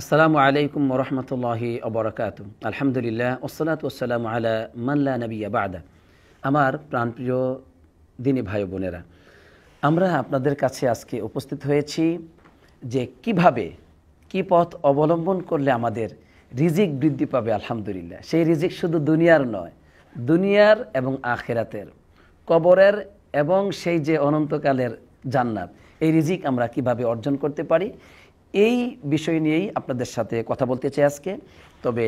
আসসালামু আলাইকুম রহমতুল্লাহি অবরাকাত আলহামদুলিল্লাহ ওসলাত ওসালাম আলা মাল্লা নবিয়া বাদা আমার প্রাণপ্রিয় দিনী ভাই বোনেরা আমরা আপনাদের কাছে আজকে উপস্থিত হয়েছি যে কিভাবে কি পথ অবলম্বন করলে আমাদের রিজিক বৃদ্ধি পাবে আলহামদুলিল্লাহ সেই রিজিক শুধু দুনিয়ার নয় দুনিয়ার এবং আখেরাতের কবরের এবং সেই যে অনন্তকালের জান্নাত এই রিজিক আমরা কিভাবে অর্জন করতে পারি এই বিষয় নিয়েই আপনাদের সাথে কথা বলতে চাই আজকে তবে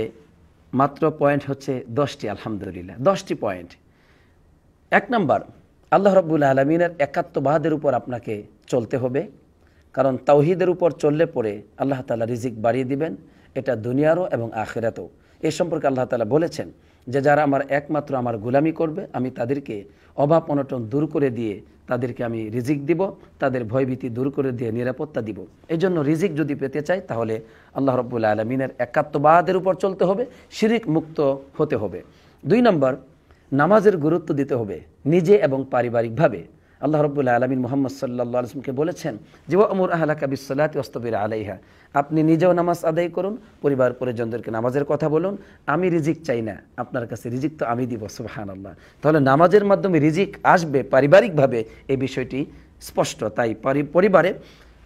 মাত্র পয়েন্ট হচ্ছে দশটি আলহামদুলিল্লাহ দশটি পয়েন্ট এক নম্বর আল্লাহ রব্বুল আলমিনের একাত্মবাহাদের উপর আপনাকে চলতে হবে কারণ তাওহিদের উপর চললে পরে আল্লাহ তালা রিজিক বাড়িয়ে দিবেন এটা দুনিয়ারও এবং আখেরাতেও এ সম্পর্কে আল্লাহ তালা বলেছেন যে যারা আমার একমাত্র আমার গুলামি করবে আমি তাদেরকে অভাব অনটন দূর করে দিয়ে তাদেরকে আমি রিজিক দিব তাদের ভয়ভীতি দূর করে দিয়ে নিরাপত্তা দিব এই জন্য রিজিক যদি পেতে চাই তাহলে আল্লাহ রব্বুল্লা আলমিনের একাত্মবাদের উপর চলতে হবে শিরিক মুক্ত হতে হবে দুই নম্বর নামাজের গুরুত্ব দিতে হবে নিজে এবং পারিবারিকভাবে আল্লাহ রব্বুল্লা আলমিন মোহাম্মদ সাল্লাহ আলসমকে বলেছেন যে আহলা কাবি সাল্লাতে ওস্তবির আলাইহা আপনি নিজেও নামাজ আদায় করুন পরিবার পরিজনদেরকে নামাজের কথা বলুন আমি রিজিক চাই না আপনার কাছে রিজিক তো আমি দিব সুবাহান আল্লাহ তাহলে নামাজের মাধ্যমে রিজিক আসবে পারিবারিকভাবে এই বিষয়টি স্পষ্ট তাই পরিবারে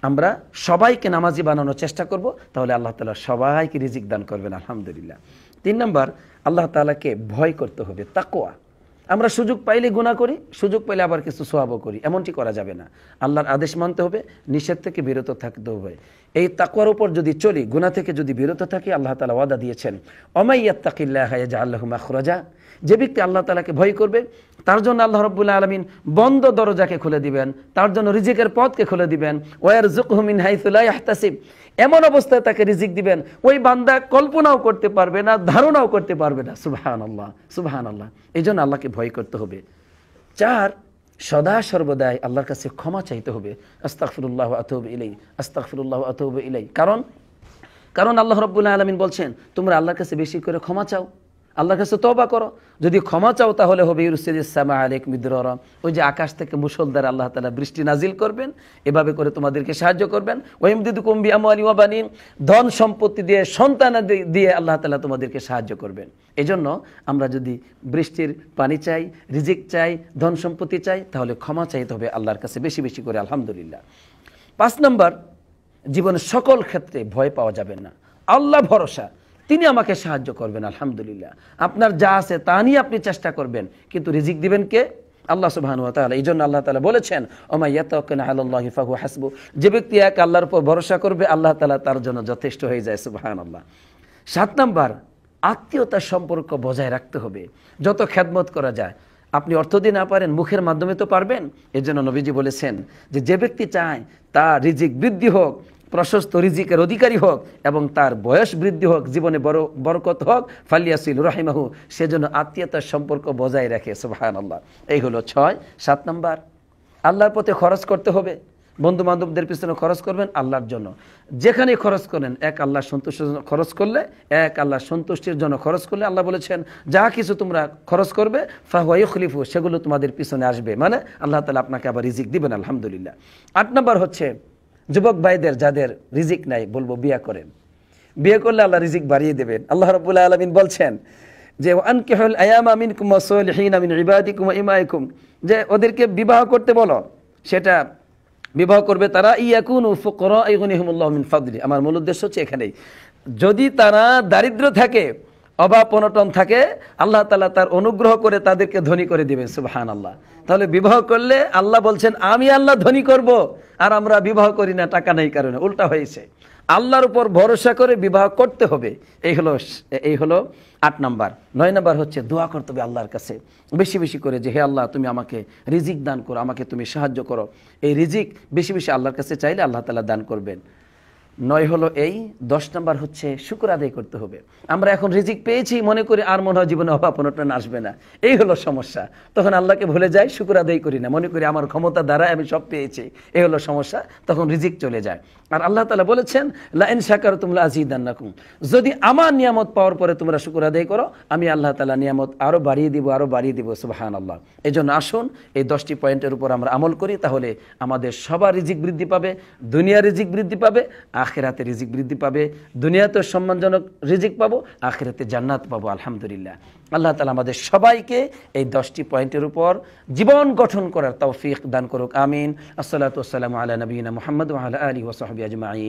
আমরা সবাইকে নামাজি বানানোর চেষ্টা করব তাহলে আল্লাহ তালা সবাইকে রিজিক দান করবেন আলহামদুলিল্লাহ তিন নম্বর আল্লাহ তালাকে ভয় করতে হবে তাকোয়া আমরা সুযোগ পাইলে গুণা করি সুযোগ পাইলে আবার কিছু সোয়াবও করি এমনটি করা যাবে না আল্লাহর আদেশ মানতে হবে নিষেধ থেকে বিরত থাকতে হবে এই তাকুয়ার উপর যদি চলি গুণা থেকে যদি বিরত থাকি আল্লাহ তালা ওয়াদা দিয়েছেন অমাইয়াত্তাকিল্লাহ আল্লাহ মাখরাজা যে ব্যক্তি আল্লাহ তালাকে ভয় করবে তার জন্য আল্লাহ রব্বুল্লা আলমিন বন্ধ দরজাকে খুলে দিবেন তার জন্য রিজিকের পথকে খুলে দিবেন ওয়ার জুকহমিন হাইসুল্লাহ আহতাসিব এমন অবস্থায় তাকে রিজিক দিবেন ওই বান্দা কল্পনাও করতে পারবে না ধারণাও করতে পারবে না সুবাহান আল্লাহ সুবাহান আল্লাহ এই জন্য আল্লাহকে ভয় করতে হবে চার সদা সর্বদাই আল্লাহর কাছে ক্ষমা চাইতে হবে আস্তাকফিরুল্লাহ আতহব ইলাই আস্তাকফিরুল্লাহ আতহব ইলাই কারণ কারণ আল্লাহ রব্বুল্লাহ আলমিন বলছেন তোমরা আল্লাহর কাছে বেশি করে ক্ষমা চাও আল্লাহর কাছে তবা করো যদি ক্ষমা চাও তাহলে হবে ইউরুসিলিসামা আলেক মিদ্রর ওই যে আকাশ থেকে মুসলদার আল্লাহ তালা বৃষ্টি নাজিল করবেন এভাবে করে তোমাদেরকে সাহায্য করবেন ওয়েমদিদু কুম্বি আমি ওয়াবানিন ধন সম্পত্তি দিয়ে সন্তান দিয়ে আল্লাহ তালা তোমাদেরকে সাহায্য করবেন এজন্য আমরা যদি বৃষ্টির পানি চাই রিজিক চাই ধন সম্পত্তি চাই তাহলে ক্ষমা চাইতে হবে আল্লাহর কাছে বেশি বেশি করে আলহামদুলিল্লাহ পাঁচ নম্বর জীবনের সকল ক্ষেত্রে ভয় পাওয়া যাবে না আল্লাহ ভরসা তিনি আমাকে সাহায্য করবেন আলহামদুলিল্লাহ আপনার যা আছে তা নিয়ে আপনি চেষ্টা করবেন কিন্তু রিজিক দিবেন কে আল্লাহ সুবাহানু তালা এই জন্য আল্লাহ তালা বলেছেন ওমাইয়াতকেন আল্লাহ হাসবু যে ব্যক্তি এক আল্লাহর উপর ভরসা করবে আল্লাহ তালা তার জন্য যথেষ্ট হয়ে যায় সুবাহান আল্লাহ সাত নাম্বার আত্মীয়তার সম্পর্ক বজায় রাখতে হবে যত খ্যাদমত করা যায় আপনি অর্থ দিয়ে না পারেন মুখের মাধ্যমে তো পারবেন এর জন্য নবীজি বলেছেন যে যে ব্যক্তি চায় তার রিজিক বৃদ্ধি হোক প্রশস্ত রিজিকের অধিকারী হোক এবং তার বয়স বৃদ্ধি হোক জীবনে বড় বরকত হোক ফালিয়াসিল রাহিমাহু সেজন্য আত্মীয়তার সম্পর্ক বজায় রাখে সুবাহান আল্লাহ এই হলো ছয় সাত নম্বর আল্লাহর পথে খরচ করতে হবে বন্ধু বান্ধবদের পিছনে খরচ করবেন আল্লাহর জন্য যেখানে খরচ করেন এক আল্লাহ সন্তুষ্টির জন্য খরচ করলে এক আল্লাহ সন্তুষ্টির জন্য খরচ করলে আল্লাহ বলেছেন যা কিছু তোমরা খরচ করবে খলিফু সেগুলো তোমাদের পিছনে আসবে মানে আল্লাহ তালা আপনাকে আবার রিজিক দিবেন আলহামদুলিল্লাহ আট নম্বর হচ্ছে যুবক ভাইদের যাদের রিজিক নাই বলবো বিয়া করেন বিয়ে করলে আল্লাহ রিজিক বাড়িয়ে দেবেন আল্লাহ রবুল্লা আলমিন বলছেন যে আমিন আমিন যে ওদেরকে বিবাহ করতে বলো সেটা বিবাহ করবে তারা ইয়াকুন ফাদলি আমার মূল উদ্দেশ্য হচ্ছে এখানেই যদি তারা দারিদ্র থাকে অভাব অনটন থাকে আল্লাহ তালা তার অনুগ্রহ করে তাদেরকে ধনী করে দিবেন সুবাহান আল্লাহ তাহলে বিবাহ করলে আল্লাহ বলছেন আমি আল্লাহ ধনী করব আর আমরা বিবাহ করি না টাকা নেই কারণে উল্টা হয়েছে আল্লাহর উপর ভরসা করে বিবাহ করতে হবে এই হলো এই হলো আট নাম্বার নয় নাম্বার হচ্ছে দোয়া করতে হবে আল্লাহর কাছে বেশি বেশি করে যে হে আল্লাহ তুমি আমাকে রিজিক দান করো আমাকে তুমি সাহায্য করো এই রিজিক বেশি বেশি আল্লাহর কাছে চাইলে আল্লাহ তালা দান করবেন নয় হলো এই দশ নাম্বার হচ্ছে শুকুর আদায় করতে হবে আমরা এখন রিজিক পেয়েছি মনে করি আর মনে হয় জীবনে অভাব অনটন আসবে না এই হলো সমস্যা তখন আল্লাহকে ভুলে যাই শুকুর আদায় করি না মনে করি আমার ক্ষমতা দ্বারা আমি সব পেয়েছি এই হলো সমস্যা তখন রিজিক চলে যায় আর আল্লাহ তালা বলেছেন লাইন সাকার তোমরা আজিদান্নাকুম যদি আমার নিয়ামত পাওয়ার পরে তোমরা শুকুর আদায় করো আমি আল্লাহ তালা নিয়ামত আরও বাড়িয়ে দিব আরও বাড়িয়ে দিব সুবাহান আল্লাহ এই জন্য আসুন এই দশটি পয়েন্টের উপর আমরা আমল করি তাহলে আমাদের সবার রিজিক বৃদ্ধি পাবে দুনিয়া রিজিক বৃদ্ধি পাবে আখেরাতে রিজিক বৃদ্ধি পাবে দুনিয়াতেও সম্মানজনক রিজিক পাবো আখেরাতে জান্নাত পাবো আলহামদুলিল্লাহ আল্লাহ তালা আমাদের সবাইকে এই দশটি পয়েন্টের উপর জীবন গঠন করার তৌফিক দান করুক আমিন আসসালাতু আল্লাহ আলা মোহাম্মদ আলী ওসহাবি আজমাই